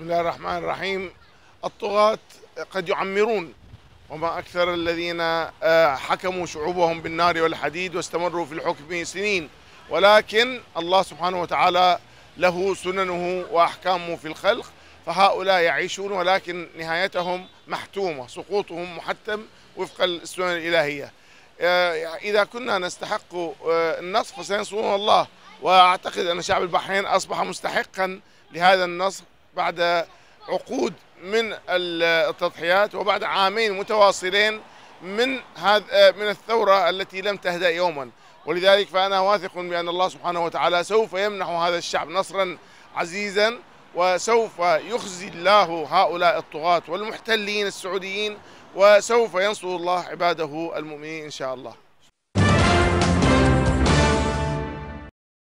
بسم الله الرحمن الرحيم الطغاة قد يعمرون وما أكثر الذين آه، حكموا شعوبهم بالنار والحديد واستمروا في الحكم سنين ولكن الله سبحانه وتعالى له سننه وأحكامه في الخلق فهؤلاء يعيشون ولكن نهايتهم محتومة سقوطهم محتم وفق السنن الإلهية آه، إذا كنا نستحق آه، النصر فسينصرون الله وأعتقد أن شعب البحرين أصبح مستحقا لهذا النصر بعد عقود من التضحيات وبعد عامين متواصلين من هذا آه، من الثوره التي لم تهدا يوما ولذلك فانا واثق بان الله سبحانه وتعالى سوف يمنح هذا الشعب نصرا عزيزا وسوف يخزي الله هؤلاء الطغاة والمحتلين السعوديين وسوف ينصر الله عباده المؤمنين ان شاء الله